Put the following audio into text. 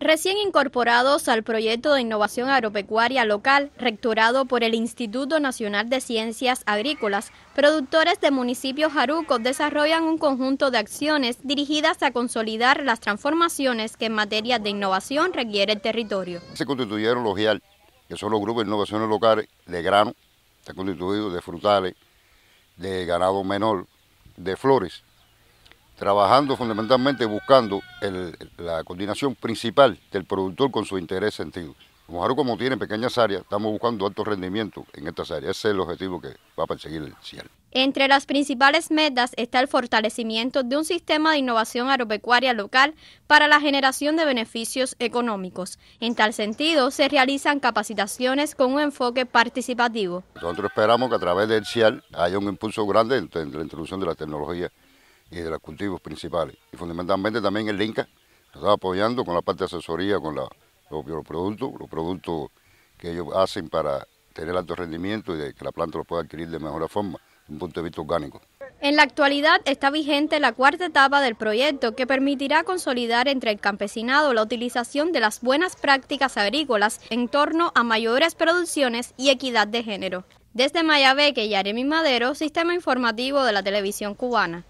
Recién incorporados al proyecto de innovación agropecuaria local, rectorado por el Instituto Nacional de Ciencias Agrícolas, productores de municipio Jaruco desarrollan un conjunto de acciones dirigidas a consolidar las transformaciones que en materia de innovación requiere el territorio. Se constituyeron los GIAL, que son los grupos de innovaciones locales de grano, está constituido de frutales, de ganado menor, de flores, trabajando fundamentalmente buscando la coordinación principal del productor con su interés sentido. Como como tiene pequeñas áreas, estamos buscando alto rendimiento en estas áreas. Ese es el objetivo que va a perseguir el CIAL. Entre las principales metas está el fortalecimiento de un sistema de innovación agropecuaria local para la generación de beneficios económicos. En tal sentido, se realizan capacitaciones con un enfoque participativo. Nosotros esperamos que a través del CIAL haya un impulso grande en la introducción de la tecnología y de los cultivos principales. Y fundamentalmente también el INCA nos está apoyando con la parte de asesoría, con los, productos, los productos que ellos hacen para tener alto rendimiento y que la planta lo pueda adquirir de mejor forma, desde un punto de vista orgánico. En la actualidad está vigente la cuarta etapa del proyecto que permitirá consolidar entre el campesinado la utilización de las buenas prácticas agrícolas en torno a mayores producciones y equidad de género. Desde Mayabeque Yaremi Madero, Sistema Informativo de la Televisión Cubana.